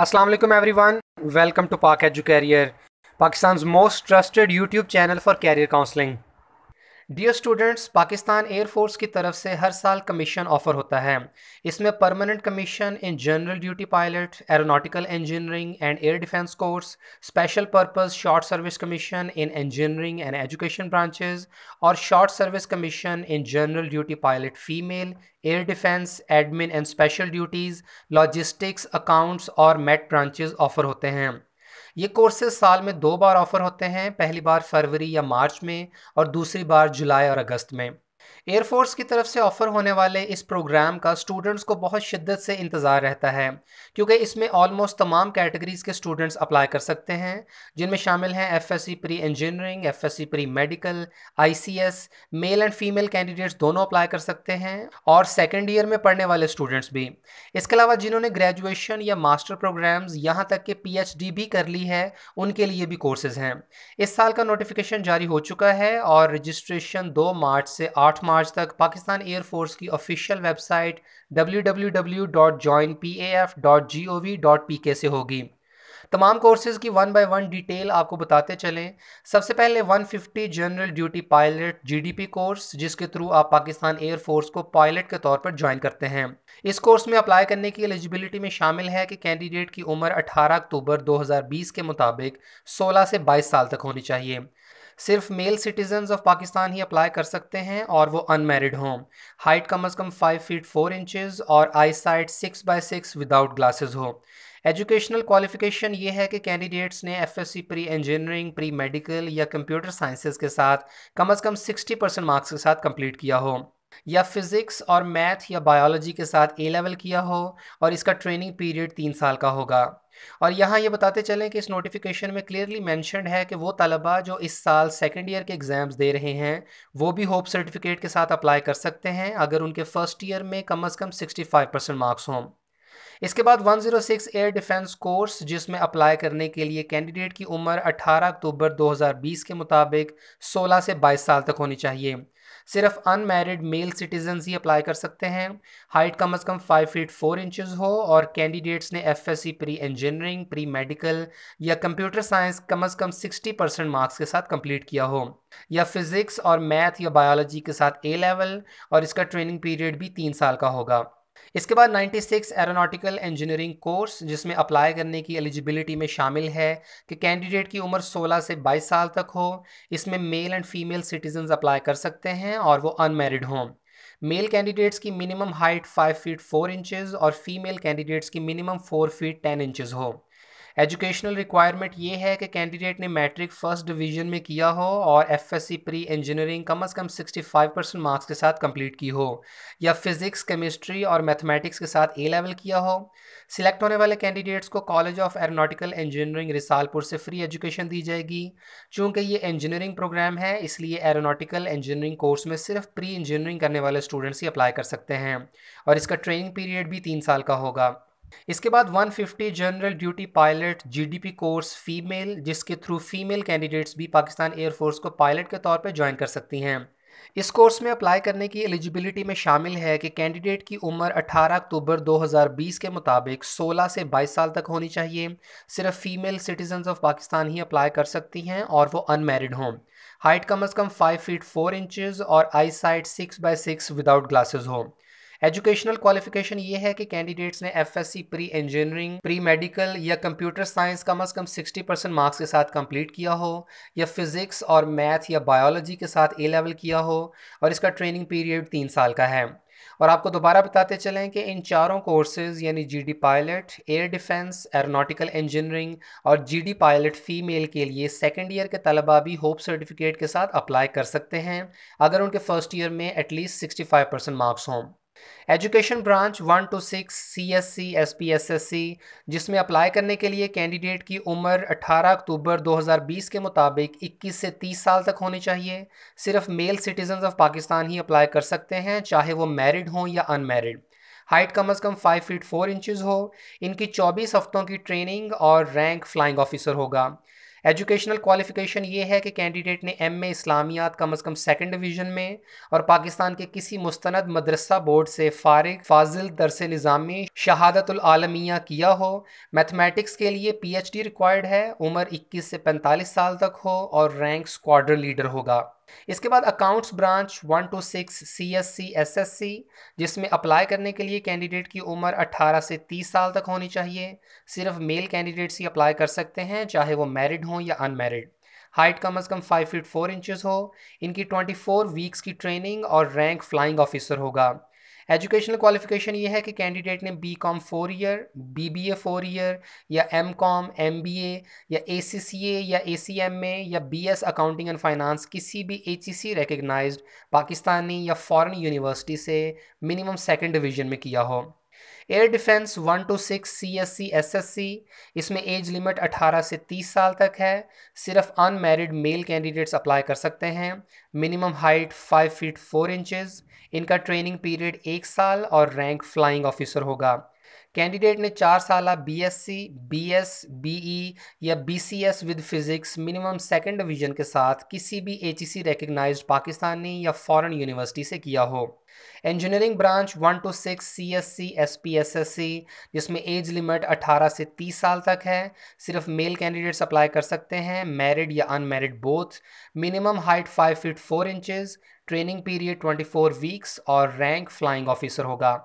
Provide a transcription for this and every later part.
Assalamualaikum everyone. Welcome to Park Career, Pakistan's most trusted YouTube channel for career counseling. Dear students Pakistan air force की तरफ से हर साल commission offer होता है इसमें permanent commission in general duty pilot aeronautical engineering and air defence course special purpose short service commission in engineering and education branches और short service commission in general duty pilot female air defence admin and special duties logistics accounts और met branches offer होते हैं ये courses साल में दो बार offer होते हैं पहली बार फरवरी या मार्च में और दूसरी बार जुलाई और अगस्त में एयरफोर्स की तरफ से ऑफ़र होने वाले इस प्रोग्राम का स्टूडेंट्स को बहुत शिद्दत से इंतज़ार रहता है क्योंकि इसमें ऑलमोस्ट तमाम कैटेगरीज़ के स्टूडेंट्स अप्लाई कर सकते हैं जिनमें शामिल हैं F S C pre engineering F S C pre medical I C S male and female candidates दोनों अप्लाई कर सकते हैं और सेकेंड ईयर में पढ़ने वाले स्टूडेंट्स भी इसके अलावा जिन्होंने ग्रेजुएशन या मास्टर प्रोग्राम्स यहाँ तक कि पी एच डी भी कर ली है उनके लिए भी कोर्सेज़ हैं इस साल का नोटिफिकेशन जारी हो चुका है और रजिस्ट्रेशन दो मार्च से आठ मार्च तक पाकिस्तान एयरफोर्स की ऑफिशियल वेबसाइट www.joinpaf.gov.pk से होगी तमाम कोर्सेज की वन बाय वन डिटेल आपको बताते चलें सबसे पहले 150 general duty pilot GDP course जिसके थ्रू आप पाकिस्तान एयरफोर्स को पायलट के तौर पर ज्वाइन करते हैं इस कोर्स में अप्लाई करने की एलिजिबिलिटी में शामिल है कि कैंडिडेट की उम्र 18 अक्टूबर 2020 के मुताबिक 16 से 22 साल तक होनी चाहिए सिर्फ मेल सिटीजन ऑफ पाकिस्तान ही अप्लाई कर सकते हैं और वो अनमेरिड हों हाइट कम अज़ कम फाइव फीट फोर इंचज़ और eye sight six by six without glasses हो एजुकेशनल क्वालिफिकेशन ये है कि कैंडिडेट्स ने C pre engineering pre medical या कंप्यूटर साइंसेज के साथ कम अज़ कम सिक्सटी परसेंट मार्क्स के साथ कंप्लीट किया हो या फिज़िक्स और मैथ या बायोलॉजी के साथ ए लेवल किया हो और इसका ट्रेनिंग पीरियड तीन साल का होगा और यहाँ ये बताते चलें कि इस नोटिफिकेशन में क्लियरली मेंशन है कि वो तलबा जो इस साल सेकेंड ईयर के एग्ज़ाम्स दे रहे हैं वो भी होप सर्टिफिकेट के साथ अप्लाई कर सकते हैं अगर उनके फ़र्स्ट ईयर में कम अज़ कम सिक्सटी फाइव परसेंट मार्क्स हों इसके बाद 106 एयर डिफेंस कोर्स जिसमें अप्लाई करने के लिए कैंडिडेट की उम्र 18 अक्टूबर 2020 के मुताबिक 16 से 22 साल तक होनी चाहिए सिर्फ अनमेरिड मेल सिटीजन ही अप्लाई कर सकते हैं हाइट कम अज़ कम फाइव फीट फोर इंचज़ हो और कैंडिडेट्स ने F pre engineering pre medical या कंप्यूटर साइंस कम अज़ कम सिक्सटी परसेंट मार्क्स के साथ कंप्लीट किया हो या फिज़िक्स और मैथ या बायोलॉजी के साथ ए लेवल और इसका ट्रेनिंग पीरियड भी तीन साल का होगा इसके बाद 96 एरोनाटिकल इंजीनियरिंग कोर्स जिसमें अप्लाई करने की एलिजिबिलिटी में शामिल है कि कैंडिडेट की उम्र 16 से 22 साल तक हो इसमें male and female citizen apply कर सकते हैं और वो अनमेरिड हों मेल कैंडिडेट्स की मिनिमम हाइट 5 फीट 4 इंचेस और फीमेल कैंडिडेट्स की मिनिमम 4 फीट 10 इंचेस हो एजुकेशनल रिक्वायरमेंट ये है कि कैंडिडेट ने मैट्रिक फर्स्ट डिवीजन में किया हो और एफएससी प्री इंजीनियरिंग कम अज़ कम 65 परसेंट मार्क्स के साथ कंप्लीट की हो या फिज़िक्स केमिस्ट्री और मैथमेटिक्स के साथ ए लेवल किया हो सिलेक्ट होने वाले कैंडिडेट्स को college of aeronautical engineering Risalpur से फ्री एजुकेशन दी जाएगी चूँकि ये इंजीनियरिंग प्रोग्राम है इसलिए एरोनाटिकल इंजीनियरिंग कोर्स में सिर्फ प्री इंजीनियरिंग करने वाले स्टूडेंट्स ही अप्लाई कर सकते हैं और इसका ट्रेनिंग पीरियड भी तीन साल का होगा इसके बाद 150 general duty pilot GDP course female जिसके थ्रू फीमेल कैंडिडेट्स भी पाकिस्तान एयरफोर्स को पायलट के तौर पर ज्वाइन कर सकती हैं इस कोर्स में अप्लाई करने की एलिजिबिलिटी में शामिल है कि कैंडिडेट की उम्र 18 अक्टूबर 2020 के मुताबिक 16 से 22 साल तक होनी चाहिए सिर्फ फीमेल सिटीजन ऑफ पाकिस्तान ही अप्लाई कर सकती हैं और वो अनमेरिड हों हाइट कम अज़ कम 5 फीट 4 इंचेस और eye sight six by six without glasses हो एजुकेशनल क्वालिफिकेशन ये है कि कैंडिडेट्स ने F pre engineering pre medical या कंप्यूटर साइंस कम अज कम सिक्सटी परसेंट मार्क्स के साथ कंप्लीट किया हो या फिजिक्स और मैथ या बायोलॉजी के साथ ए लेवल किया हो और इसका ट्रेनिंग पीरियड तीन साल का है और आपको दोबारा बताते चलें कि इन चारों कोर्सेज यानी GD pilot air defence aeronautical engineering और जीडी पायलट फ़ीमेल के लिए सेकेंड ईयर के तलबा भी होप सर्टिफिकेट के साथ अप्लाई कर सकते हैं अगर उनके फ़र्स्ट ईयर में at least sixty five percent marks हों education branch one two six C S C S P S S C जिसमें अप्लाई करने के लिए कैंडिडेट की उम्र 18 अक्टूबर 2020 के मुताबिक 21 से 30 साल तक होनी चाहिए सिर्फ मेल सिटीजन ऑफ पाकिस्तान ही अप्लाई कर सकते हैं चाहे वो मैरिड हों या अनमेरिड हाइट कम अज़ कम फाइव फीट फोर इंचज़ हो इनकी चौबीस हफ्तों की ट्रेनिंग और रैंक फ्लाइंग ऑफिसर होगा एजुकेशनल क्वालिफिकेशन ये है कि कैंडिडेट ने एम ए इस्लामियात कम अज़ कम सेकेंड डिवीज़न में और पाकिस्तान के किसी मुस्ंद मदरसा बोर्ड से फ़ारग फाजिल दरस निज़ामी शहादतलमिया किया हो मैथमेटिक्स के लिए पी एच डी रिक्वायर्ड है उम्र इक्कीस से पैंतालीस साल तक हो और रैंक स्क्वाड्रन लीडर होगा इसके बाद accounts branch one two six C S C S S C जिसमें अप्लाई करने के लिए कैंडिडेट की उम्र 18 से 30 साल तक होनी चाहिए सिर्फ मेल कैंडिडेट्स ही अप्लाई कर सकते हैं चाहे वो मैरिड हों या अनमेरिड हाइट कम अज़ कम फाइव फीट फोर इंचज़ हो इनकी ट्वेंटी फोर वीक्स की ट्रेनिंग और रैंक फ्लाइंग ऑफिसर होगा एजुकेशनल क्वालिफिकेशन ये है कि कैंडिडेट ने B com four year B B A four year या M com M B A या ए सी सी ए या ए सी एम ए या B S accounting and finance किसी भी H E C recognize Pakistani या फ़ॉरन यूनिवर्सिटी से minimum second division में किया हो air defence one two six C S C S S C इसमें एज लिमिट अठारह से तीस साल तक है सिर्फ अनमेरिड मेल कैंडिडेट्स अप्लाई कर सकते हैं minimum height five feet four inches इनका ट्रेनिंग पीरियड एक साल और रैंक फ्लाइंग ऑफिसर होगा कैंडिडेट ने चार साल बीएससी, बीएस, बीई या BCS with physics minimum second division के साथ किसी भी सी रिकग्नाइज्ड पाकिस्तानी या फॉरेन यूनिवर्सिटी से किया हो engineering branch one two six C S C S P S S C जिसमें एज लिमिट अठारह से तीस साल तक है सिर्फ मेल कैंडिडेट्स अप्लाई कर सकते हैं मैरिड या unmarried both minimum height five feet four inches training period twenty four weeks और रैंक फ्लाइंग ऑफिसर होगा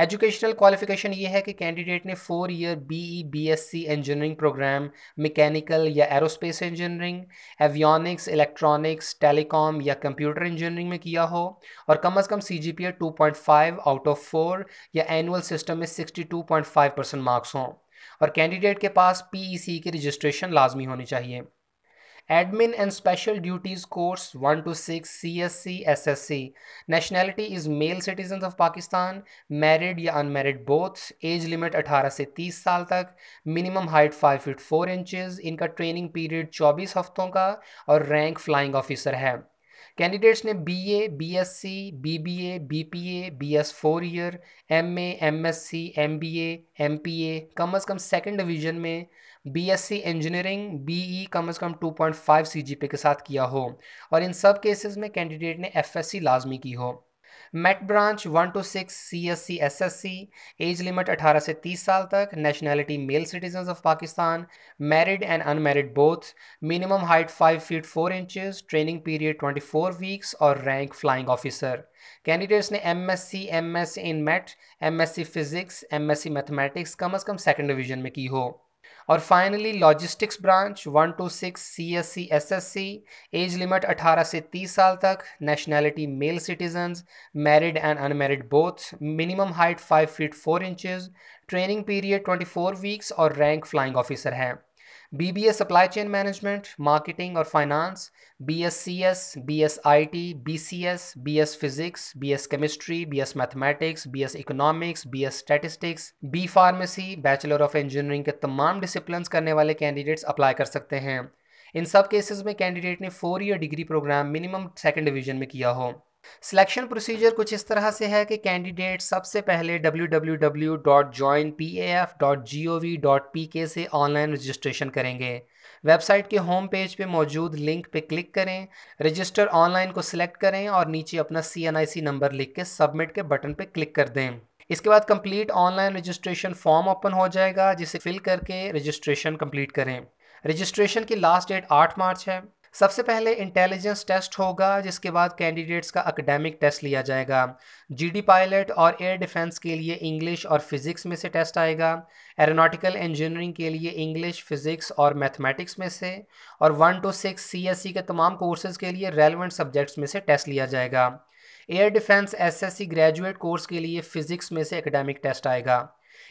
एजुकेशनल क्वालिफिकेशन ये है कि कैंडिडेट ने four year BE BSc engineering program mechanical या aerospace engineering avionics electronics telecom या computer engineering में किया हो और कम अज़ कम C G P A two point five out of four या एनुअल सिस्टम में sixty two point five percent marks हों और कैंडिडेट के पास पी ई सी की रजिस्ट्रेशन लाजमी होनी चाहिए admin and special duties course one two six C S C S S C nationality is male citizen of Pakistan married या unmarried both age limit अठारह से तीस साल तक minimum height five feet four inches इनका ट्रेनिंग पीरियड चौबीस हफ्तों का और रैंक फ्लाइंग ऑफिसर है कैंडिडेट्स ने B A B S C B B A B P A B S four year M A M S C M B A M P A कम अज़ कम second division में B S C engineering B E कम अज़ कम two point five C G P के साथ किया हो और इन सब केसेस में कैंडिडेट ने एफ एस सी लाजमी की हो met branch one two six C S C S S C age limit अठारह से तीस साल तक nationality male citizen of Pakistan married and unmarried both minimum height five feet four inches training period twenty four weeks और rank flying officer candidates ने M S C M S in met M S C physics M S C mathematics कम अज़ कम second division में की हो और finally logistics branch one two six C S C S S C age limit अठारह से तीस साल तक nationality male citizen married and unmarried both minimum height five feet four inches training period twenty four weeks और rank flying officer हैं B B A supply chain management marketing और finance B S C S B S I T B C S B S physics B S chemistry B S mathematics B S economics B S statistics B pharmacy bachelor of engineering के तमाम discipline करने वाले candidates apply कर सकते हैं इन सब cases में candidate ने four year degree program minimum second division में किया हो सिलेक्शन प्रोसीजर कुछ इस तरह से है कि कैंडिडेट सबसे पहले www.joinpaf.gov.pk से ऑनलाइन रजिस्ट्रेशन करेंगे वेबसाइट के होम पेज पे मौजूद लिंक पे क्लिक करें रजिस्टर ऑनलाइन को सिलेक्ट करें और नीचे अपना सी नंबर लिख के सबमिट के बटन पे क्लिक कर दें इसके बाद complete online registration form open हो जाएगा जिसे फिल करके रजिस्ट्रेशन कंप्लीट करें रजिस्ट्रेशन की लास्ट डेट आठ मार्च है सबसे पहले इंटेलिजेंस टेस्ट होगा जिसके बाद कैंडिडेट्स का अकेडेमिक टेस्ट लिया जाएगा जीडी पायलट और एयर डिफेंस के लिए इंग्लिश और फिजिक्स में से टेस्ट आएगा एरोनॉटिकल इंजीनियरिंग के लिए इंग्लिश फिजिक्स और मैथमेटिक्स में से और वन टू सिक्स सी के तमाम कोर्सेज के लिए रेलिवेंट सब्जेक्ट्स में से टेस्ट लिया जाएगा एयर डिफेंस सी ग्रेजुएट कोर्स के लिए फिजिक्स में से एकेडमिक टेस्ट आएगा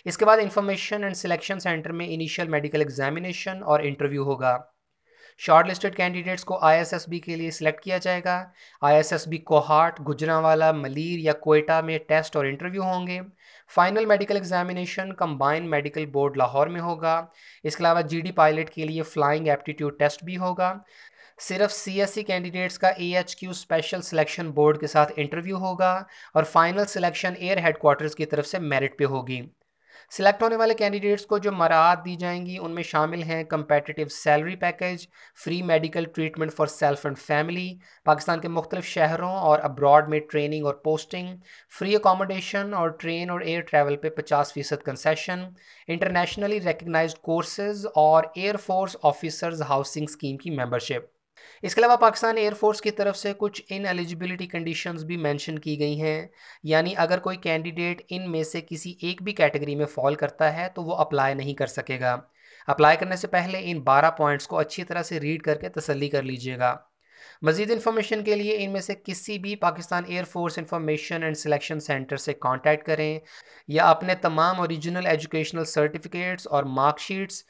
इसके बाद इंफॉर्मेशन एंड सिलेक्शन सेंटर में इनिशियल मेडिकल एग्जामिनेशन और इंटरव्यू होगा शॉर्टलिस्टेड कैंडिडेट्स को आईएसएसबी के लिए सिलेक्ट किया जाएगा आईएसएसबी कोहाट गुजरावाला मलीर या कोयटा में टेस्ट और इंटरव्यू होंगे final medical examination combined medical board Lahore में होगा इसके अलावा जी पायलट के लिए फ्लाइंग एप्टीट्यूड टेस्ट भी होगा सिर्फ सी कैंडिडेट्स e का क्यू स्पेशल सिलेक्शन बोर्ड के साथ इंटरव्यू होगा और फाइनल सिलेक्शन एयर हेडक्वार्टर्स की तरफ से मेरिट पे होगी सिलेक्ट होने वाले कैंडिडेट्स को जो मराहत दी जाएंगी उनमें शामिल हैं competitive salary package free medical treatment for self and family Pakistan के मुख्तलिफ शहरों और अब्रॉड में ट्रेनिंग और पोस्टिंग फ्री अकोमोडेशन और ट्रेन और एयर ट्रैवल पर पचास फ़ीसद कंसेशन इंटरनेशनली रिकगनाइज कोर्सेज और एयरफोर्स ऑफिसर्स हाउसिंग स्कीम की मेम्बरशिप इसके अलावा पाकिस्तान एयरफोर्स की तरफ से कुछ इन एलिजिबिलिटी कंडीशंस भी मेंशन की गई हैं यानी अगर कोई कैंडिडेट इन में से किसी एक भी कैटेगरी में फॉल करता है तो वो अप्लाई नहीं कर सकेगा अप्लाई करने से पहले इन 12 पॉइंट्स को अच्छी तरह से रीड करके तसल्ली कर लीजिएगा मजीद इन्फॉर्मेशन के लिए इनमें से किसी भी Pakistan air force information and selection centre से कॉन्टैक्ट करें या अपने तमाम औरिजिनल एजुकेशनल सर्टिफिकेट्स और मार्कशीट्स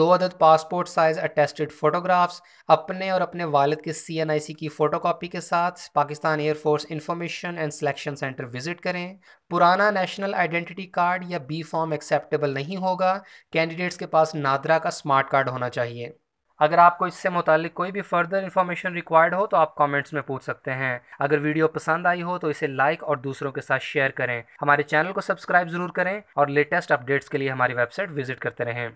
दो अदद पासपोर्ट साइज़ अटेस्टेड फ़ोटोग्राफ्स अपने और अपने वालद के सी एन आई सी की फ़ोटोकॉपी के साथ Pakistan air force information and selection centre visit करें पुराना नेशनल आइडेंटिटी कार्ड या बी फॉर्म एक्सेप्टेबल नहीं होगा कैंडिडेट्स के पास नादरा का स्मार्ट कार्ड होना चाहिए अगर आपको इससे मुतालिक कोई भी फर्दर इन्फॉर्मेशन रिक्वायर्ड हो तो आप कमेंट्स में पूछ सकते हैं अगर वीडियो पसंद आई हो तो इसे लाइक और दूसरों के साथ शेयर करें हमारे चैनल को सब्सक्राइब जरूर करें और लेटेस्ट अपडेट्स के लिए हमारी वेबसाइट विजिट करते रहें